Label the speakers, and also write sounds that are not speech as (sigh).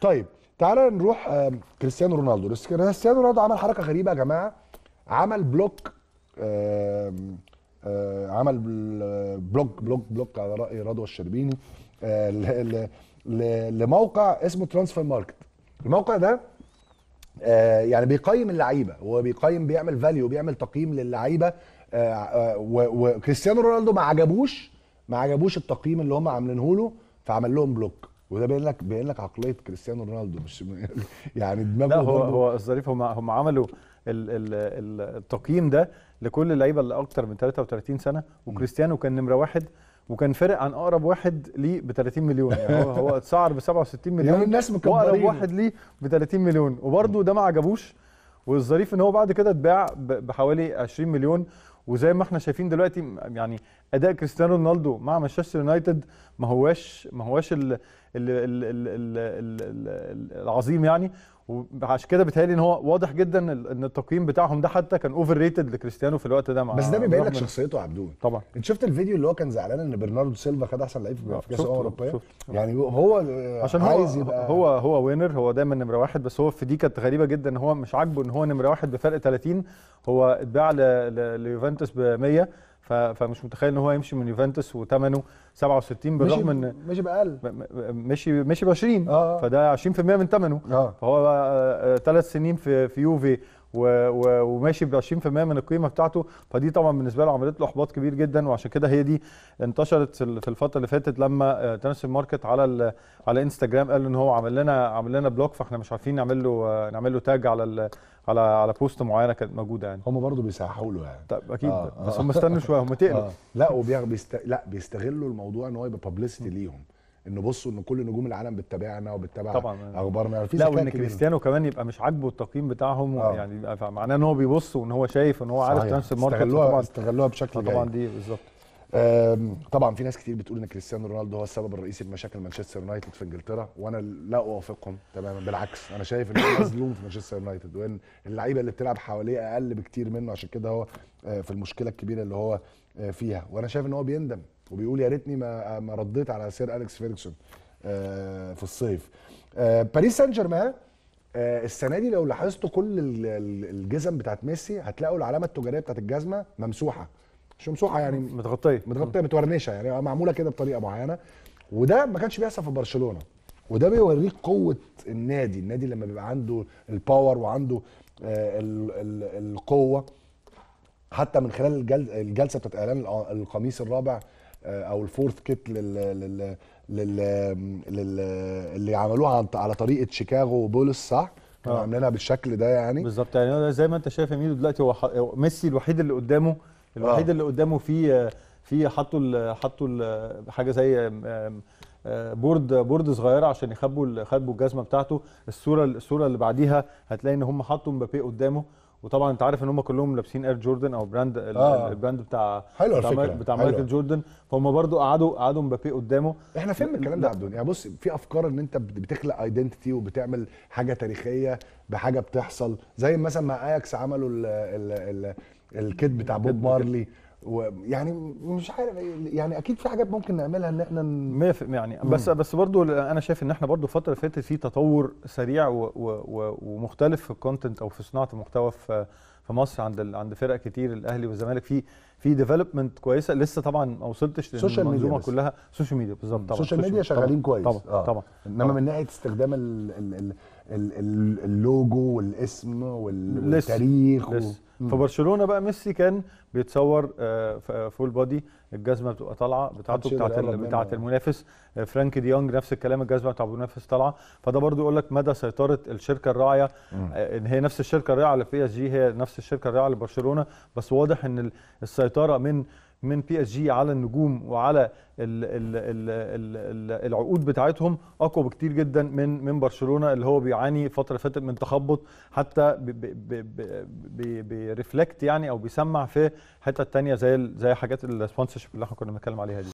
Speaker 1: طيب تعالى نروح آه، كريستيانو رونالدو كريستيانو رونالدو عمل حركه غريبه يا جماعه عمل بلوك آه، عمل بلوك بلوك بلوك على راي رضوى الشربيني آه، لموقع اسمه ترانسفير ماركت الموقع ده يعني بيقيم اللعيبه هو بيقيم بيعمل فاليو بيعمل تقييم للعيبه وكريستيانو رونالدو ما عجبوش ما عجبوش التقييم اللي هم عاملينه له فعمل لهم بلوك وده باين لك باين لك عقليه
Speaker 2: كريستيانو رونالدو مش (laughs) يعني دماغه هو هو الظريف هم هم عملوا التقييم ده لكل اللعيبه اللي اكتر من 33 سنه وكريستيانو كان نمره واحد وكان فرق عن اقرب واحد ليه ب 30 مليون يعني هو هو اتسعر ب 67 يعني مليون يعني الناس واقرب واحد ليه ب 30 مليون وبرده ده ما عجبوش والظريف ان هو بعد كده اتباع بحوالي 20 مليون وزي ما احنا شايفين دلوقتي يعني اداء كريستيانو رونالدو مع مانشستر يونايتد ما هواش ما هواش العظيم يعني وعشان كده بيتهيألي ان هو واضح جدا ان التقييم بتاعهم ده حتى كان اوفر ريتد لكريستيانو في الوقت ده مع بس ده بيبين لك
Speaker 1: شخصيته يا طبعا انت شفت الفيديو اللي هو كان زعلان ان برناردو سيلفا خد احسن لعيب في آه، كاس الامم الاوروبيه يعني هو عشان عايز هو يبقى هو
Speaker 2: هو وينر هو دايما نمره واحد بس هو في دي كانت غريبه جدا ان هو مش عاجبه ان هو نمره واحد بفرق 30 هو اتباع ليوفنتوس ب 100 فمش متخيل ان هو يمشي من يوفنتوس وثمنه 67 بالرغم ان مشي باقل مشي مشي ب 20 آه. فده 20% من ثمنه آه. فهو ثلاث آه، آه، سنين في في يوفي وماشي ب 20% من القيمه بتاعته فدي طبعا بالنسبه له عملت له احباط كبير جدا وعشان كده هي دي انتشرت في الفتره اللي فاتت لما تنس آه، ماركت على على انستجرام قال ان هو عمل لنا عمل لنا بلوك فاحنا مش عارفين نعمل له آه، نعمل له تاج على على على بوست معينه كانت موجوده يعني هم برضه بيسحقوا له يعني طب اكيد آه بس آه هم استنوا شويه هم تقلوا آه
Speaker 1: لا بيست... لا بيستغلوا الموضوع ان هو يبقى ليهم ان بصوا ان كل نجوم العالم بتتابعنا وبتتابع اخبارنا في لا وان كريستيانو
Speaker 2: كمان يبقى مش عاجبه التقييم بتاعهم آه. يعني يبقى معناه ان هو بيبص وان هو شايف ان هو عارف ترانسفير ماركت استغلوها استغلوها بشكل طبعا دي بالظبط
Speaker 1: طبعا في ناس كتير بتقول ان كريستيانو رونالدو هو السبب الرئيسي في مشاكل مانشستر يونايتد في انجلترا وانا لا اوافقهم تماما بالعكس انا شايف ان هو مظلوم في مانشستر يونايتد وان اللعيبه اللي بتلعب حواليه اقل بكتير منه عشان كده هو آه، في المشكله الكبيره اللي هو آه، فيها وانا شايف ان هو بيندم وبيقول يا ريتني ما ما رديت على سير اليكس فيرجسون آه، في الصيف آه، باريس سان جيرمان آه، السنه دي لو لاحظتوا كل الجزم بتاعت ميسي هتلاقوا العلامه التجاريه بتاعت الجزمه ممسوحه مش ممسوحه يعني متغطيه متغطيه متورنشه يعني معموله كده بطريقه معينه وده ما كانش بيحصل في برشلونه وده بيوريك قوه النادي النادي لما بيبقى عنده الباور وعنده القوه حتى من خلال الجلسه بتاعت اعلان القميص الرابع آه، او الفورث كيت لل لل لل, لل... اللي عملوها على طريقه شيكاغو وبولس صح؟ كانوا آه. عاملينها بالشكل ده يعني
Speaker 2: بالظبط يعني زي ما انت شايف يا ميدو دلوقتي هو ميسي الوحيد اللي قدامه الوحيد آه. اللي قدامه في في حطوا حطوا حاجه زي آه، بورد بورد صغيره عشان يخبوا خبوا الجزمه بتاعته الصوره الصوره اللي بعديها هتلاقي ان هم حطوا مبابي قدامه وطبعا انت عارف ان هم كلهم لابسين اير جوردن او براند آه. البراند بتاع حلو بتاع, الفكرة. بتاع مايكل جوردن فهم برضو قعدوا قعدوا مبابي قدامه احنا فين الكلام ده يا يعني بص في افكار ان انت بتخلق ايدنتيتي
Speaker 1: وبتعمل حاجه تاريخيه بحاجه بتحصل زي مثلا مع اياكس عملوا الكيت بتاع بوب مارلي ويعني مش عارف يعني اكيد في حاجات ممكن نعملها ان احنا ن...
Speaker 2: يعني بس مم. بس برضو انا شايف ان احنا برضو الفتره اللي فاتت في تطور سريع و و و ومختلف في الكونتنت او في صناعه المحتوى في في مصر عند ال... عند فرق كتير الاهلي والزمالك في في ديفلوبمنت كويسه لسه طبعا ما وصلتش للمنظومه كلها سوشيال ميديا بالظبط طبعا سوشيال ميديا شغالين كويس طبعا آه. طبعا انما من
Speaker 1: ناحيه استخدام ال ال ال اللوجو والاسم والتاريخ لسه. و...
Speaker 2: فبرشلونه بقى ميسي كان بيتصور آه، فول بودي الجزمه بتبقى طالعه بتاعته بتاعت بتاعه المنافس آه، فرانك ديونج نفس الكلام الجزمه بتاعه المنافس طالعه فده برضو يقول لك مدى سيطره الشركه الراعيه آه، ان هي نفس الشركه الراعيه على بي اس جي هي نفس الشركه الراعيه لبرشلونه بس واضح ان السيطره من من بي اس جي على النجوم وعلى ال ال ال العقود بتاعتهم اقوى بكتير جدا من من برشلونه اللي هو بيعاني فتره فاتت من تخبط حتى بيرفلكت يعني او بيسمع في حتت تانية زي زي حاجات السبونسرشيب اللي احنا كنا بنتكلم عليها دي